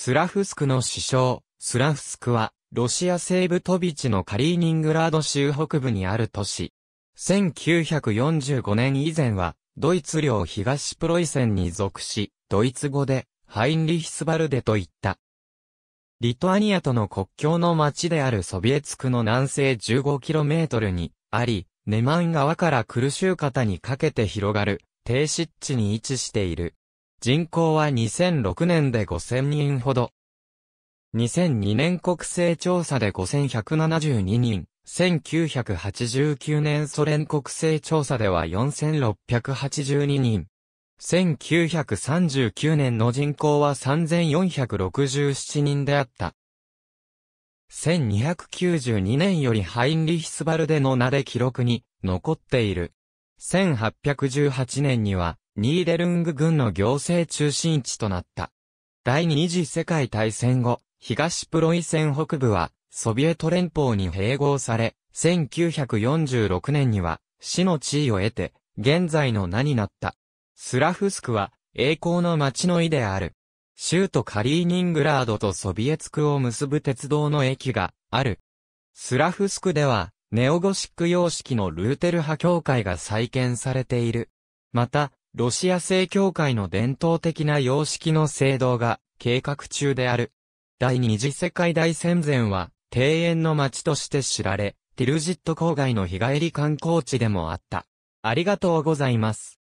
スラフスクの首相、スラフスクは、ロシア西部トビチのカリーニングラード州北部にある都市。1945年以前は、ドイツ領東プロイセンに属し、ドイツ語で、ハインリヒスバルデと言った。リトアニアとの国境の町であるソビエツクの南西 15km にあり、ネマン川からクルシュー方にかけて広がる、低湿地に位置している。人口は2006年で5000人ほど。2002年国勢調査で5172人、1989年ソ連国勢調査では4682人。1939年の人口は3467人であった。1292年よりハインリヒスバルデの名で記録に残っている。1818年にはニーデルング軍の行政中心地となった。第二次世界大戦後、東プロイセン北部は、ソビエト連邦に併合され、1946年には、市の地位を得て、現在の名になった。スラフスクは、栄光の街の意である。州都カリーニングラードとソビエツクを結ぶ鉄道の駅がある。スラフスクでは、ネオゴシック様式のルーテル派教会が再建されている。また、ロシア正教会の伝統的な様式の聖堂が計画中である。第二次世界大戦前は庭園の町として知られ、ティルジット郊外の日帰り観光地でもあった。ありがとうございます。